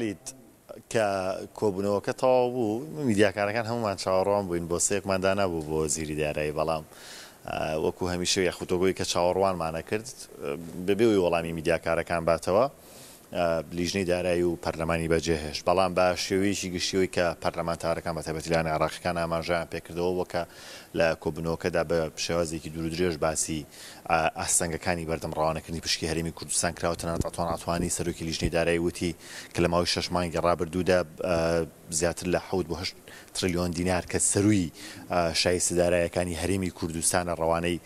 لیت کە کۆبوونەوەکە تەواو بوو میدیاکارەکان هەمومان چاوەڕوان بووین بۆ سێکماندان نبوو بۆ زیری دارایی بەڵام وەکو هەمیشە یاخوتۆگوی کە چاوەڕوانمانە کرد بەبێ وی وەڵامی میدیاکارەکان باتەوە لیژنەی دارایی و پەرلەمانی بەجێهێش بەڵام بە شێوەیەکی گشتیەوەی کە پەرلەمانتارەکان بە تەبەتیلانی عراقەکان ئاماژیان پێکردەوە وەکە لە کۆبنەوەکەدا بە شێوازێکی دوور درێژ باسی ئاستەنگەکانی بەردەم ڕاوانەکردنی پشکی هەرمی کوردستان کراوەتەنان ئەتوان ئاتوانی سەرۆکی لیژنەی دارایی وتی کە لە ماوەی شەشمانی گەڕابردوودا زیاتر لە حوت بۆ هەشت تریلیۆن دینار کە سروی شای سدارایەکانی هەرمی کوردستانە ڕەوانەی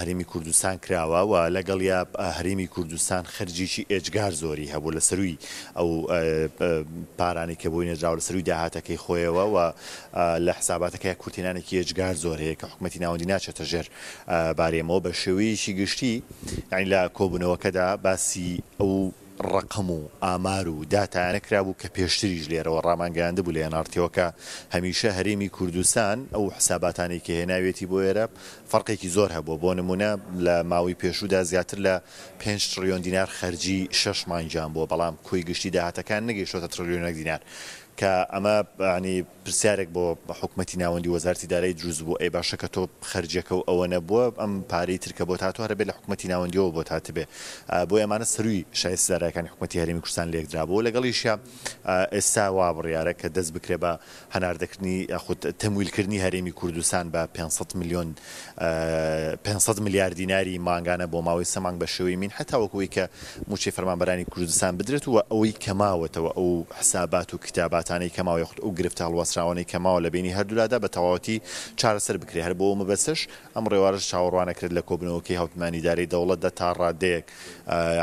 هەرمی کوردستان کراوە و لەگەڵ یا هەرمی کوردستان خرجیی ئێجگار زۆری هە هەبوو لە سروی ئەو پارانی کە بووی نێژراوە لە سروی داهاتەکەی خۆیەوە و لە حساباتەکەی کورتینانێکی ێجگار زۆرەیە کە حکوومەتی ناوەندی ناچێتە ژێر بارێمەوە بە شێوەیەشی گشتی یعنی لە کۆبوونەوەکەدا باسی ئەو ڕقم و ئامار و داتانەکرا بوو کە پێشتریش لێرەوە ڕامانگەیاندە بوو لە ێنارتیەوەکە هەمیشە هەرێمی کوردستان ئەو حساباتانی کە هێناوێتی بۆ ئێرە فەرقێکی زۆر هەبوو بۆ نمونە لە ماوەی پێشودا زیاتر لە 5 تریۆن دینار خەرجی شەشمانجان بۆ بەڵام کوی گشتی داهاتەکان نەگەیشتە تریۆنەک دینار کە ئەمە ینی پرسیارێک بۆ حکوومەتتی ناوەندی وەزارتی دارای دروست بوو ئەی باشەکە تۆ خرجەکە و ئەوە نەبووە ئەم پارەی ترکە بۆ تاتوارە بێت لە حکوومەتتی ناوەندیەوە بۆ تاتبێ بۆ ئەمانە سروی شایستدارەکانی حکوومەتتی هەرمی کوردستان لێکدرابەوە لەگەڵیشە ئێستا وا بڕیارە کە دەست بکرێ بە هەناردەکردنی یاخود تەمویلکردنی هەرێمی کوردستان بە 500 میلیۆن 500 میلیارد دیناری ماگانە بۆ ماوەی سەمانگ بە شێوی من هەتاوەکوی کە موچی فەرمانبەرانی کوردستان بدرێت و ئەوەی کەماوەتەوە ئەو حسابات و کتابات ئاهاتانی کەماوە یخت و گرفتال وەسراوانی کەماوە لە بینی هەردوولادا بە تەواوەتی چارەسەر بکرێ هەر بۆ مەبەسش ئەم ڕێوارش چاوەڕوانە کرد لە کۆبنەوەکی هەوتمانیداری دەوڵەتدا تا ڕادەیەک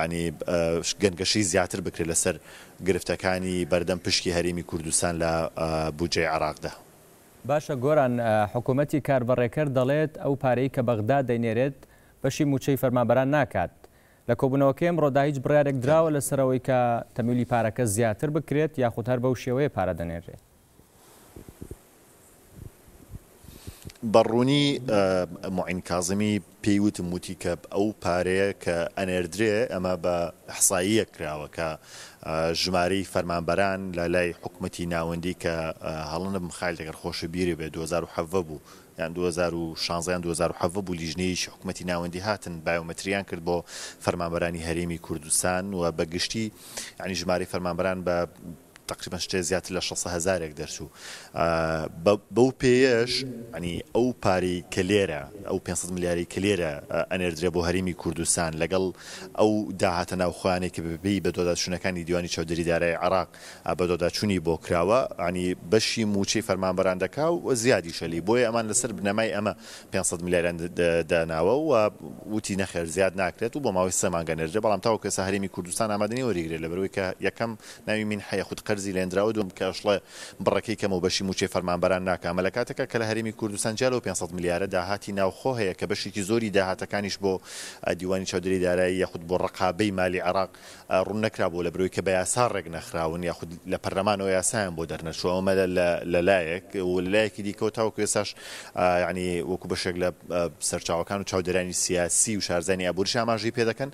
ینی گەنگەشی زیاتر بکرێت لەسەر گرفتەکانی بەردەم پشکی هەرمی کوردستان لە بجێ عراقدا. باشە گۆران حکوومەتی کاربڕێکەر دەڵێت ئەو پارەی کە بەغدا دەینێرێت بەشی موچەی فەرمابەران ناکات لە کۆبوونەوەکەی ئەم ڕۆداهیچ بڕارێک درراوە لەسەرەوەی کە تەمیلی پارەکە زیاتر بکرێت یاخود هەر بەو شێوەیە پارە دەنێژێت بەڕوونی معین کازمی پێیوتم وتی کە ئەو پارەیە کە ئەنێردرێ ئەمە بە حساییە کراوە کە ژماری فەرمانبەران لە لای حکومەتی ناوەندی کە هەڵنم خال لەگەر خۆشە بیری بێ 2007 بوو یان 2016 2007 بوو لیژنەیەش حکوومەتتی ناوەندی هاتن بایۆمەتریان کرد بۆ فەرمانبەرانی هەرێمی کوردستان و بەگشتی ینی ژماری فەرمانبەران بە تقریبان شتێ زیاتر لە 600 هزارێک دەرچوو بەو پێش ئەنی ئەو پاری کە لێرە ئەو 500 ملیاری کە لێرە ئەنێردرێ بۆ هەریمی کوردستان لەگەڵ ئەو داهاتە ناوخوانێک کە ببی بە دۆداچوونەکانی دیوانی چاودری دارای عراق بە دۆداچوونی بۆ کراوە ئەنی بەشی موچی فەرمانبەرانەکە و زیادی شەلی بۆی ئەمان لەسەر بنەمای ئەمە 500 میلیاران داناوە و وتی نەخێر زیاد ناکرێت و بۆ ماوەی سەمانگەنێرجە بەڵام تاو کەسە هەرمی کوردستان ئامادەنی وەریگرێت لەبەروی کە یەکەم ناوی من حەیە خودقە قەرزی لێنراوە دوم کەشڵە بڕەکەی کەم و بەشی موچێ فەرمانبەران ناکامە لە کاتەکە کە لە هەرمی کوردستان جاال و 500 میلیارە داهاتی ناوخۆ هەیە کە بەشێکی زۆری داهاتەکانیش بۆ دیوانی چاودری دارایی یخود بۆ ڕقابەی مالی عراق ڕوون نەکرابوو لە بروی کە بە یاسا ڕێک نەخراون یاخود لە پەرلەمانەوە یاسایان بۆ دەرنەچوەمە لەلایەک و لەلایەکی دیکەوت تاوەکو ێساش ینی وەکو بەشێک لە سەرچاوەکان و چاودێرانی سیاسی و شارزانانی ئابوورش ئاماژی پێ دەکەن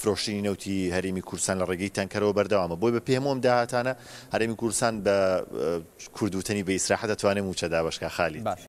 فرۆشتنی نەوتی هەرمی کورسان لە ڕێگەی تەنکەرەوە بەردەوامە بۆی بە پێمۆم داهاتانە هەرێمی کوردستان بە کوردوتنی بە ئیسراحە دەتوانێت موچە دابشکە خالی باش